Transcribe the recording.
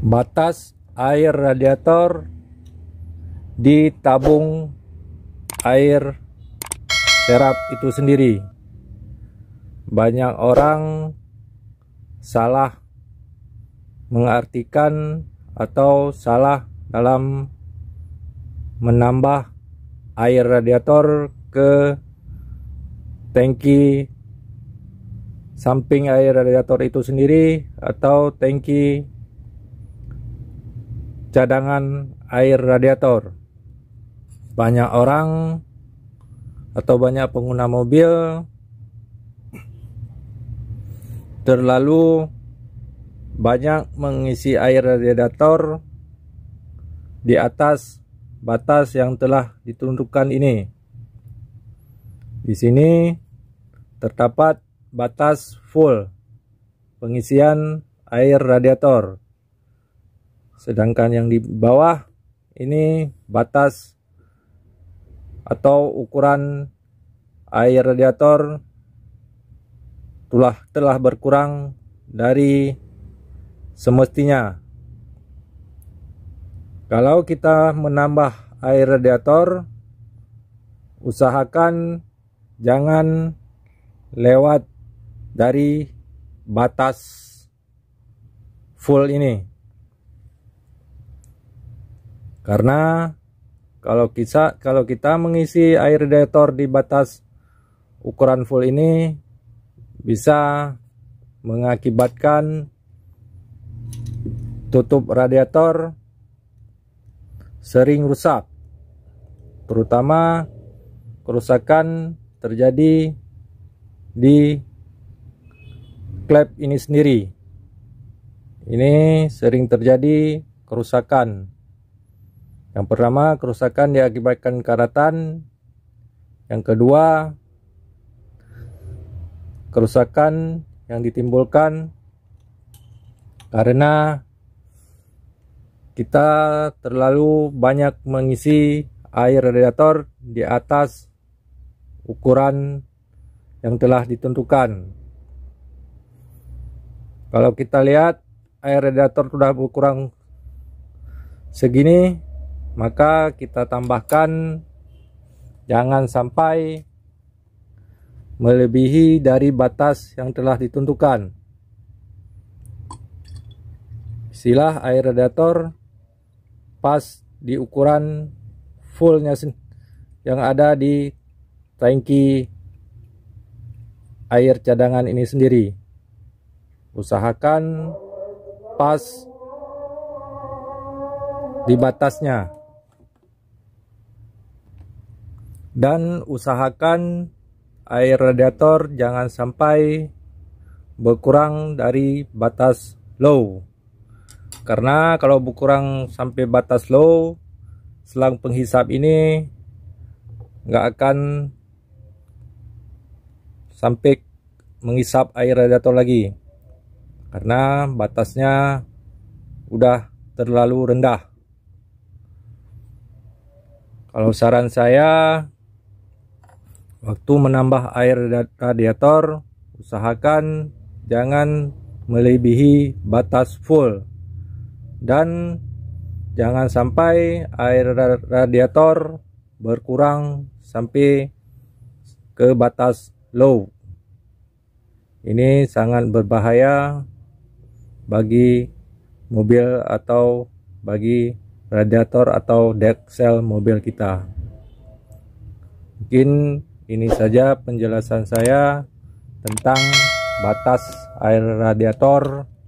batas air radiator di tabung air serap itu sendiri banyak orang salah mengartikan atau salah dalam menambah air radiator ke tangki samping air radiator itu sendiri atau tangki cadangan air radiator. Banyak orang atau banyak pengguna mobil terlalu banyak mengisi air radiator di atas batas yang telah ditentukan ini. Di sini terdapat batas full pengisian air radiator sedangkan yang di bawah ini batas atau ukuran air radiator telah telah berkurang dari semestinya kalau kita menambah air radiator usahakan jangan lewat dari batas full ini karena kalau kita kalau kita mengisi air radiator di batas ukuran full ini bisa mengakibatkan tutup radiator sering rusak terutama kerusakan terjadi di klep ini sendiri ini sering terjadi kerusakan yang pertama, kerusakan diakibatkan karatan. Yang kedua, kerusakan yang ditimbulkan karena kita terlalu banyak mengisi air radiator di atas ukuran yang telah ditentukan. Kalau kita lihat air radiator sudah berkurang segini, maka kita tambahkan jangan sampai melebihi dari batas yang telah ditentukan. Silah air radiator pas di ukuran fullnya yang ada di tangki air cadangan ini sendiri. Usahakan pas di batasnya. dan usahakan air radiator jangan sampai berkurang dari batas low karena kalau berkurang sampai batas low selang penghisap ini nggak akan sampai menghisap air radiator lagi karena batasnya udah terlalu rendah kalau saran saya Waktu menambah air radiator, usahakan jangan melebihi batas full dan jangan sampai air radiator berkurang sampai ke batas low. Ini sangat berbahaya bagi mobil atau bagi radiator atau deck mobil kita. Mungkin ini saja penjelasan saya tentang batas air radiator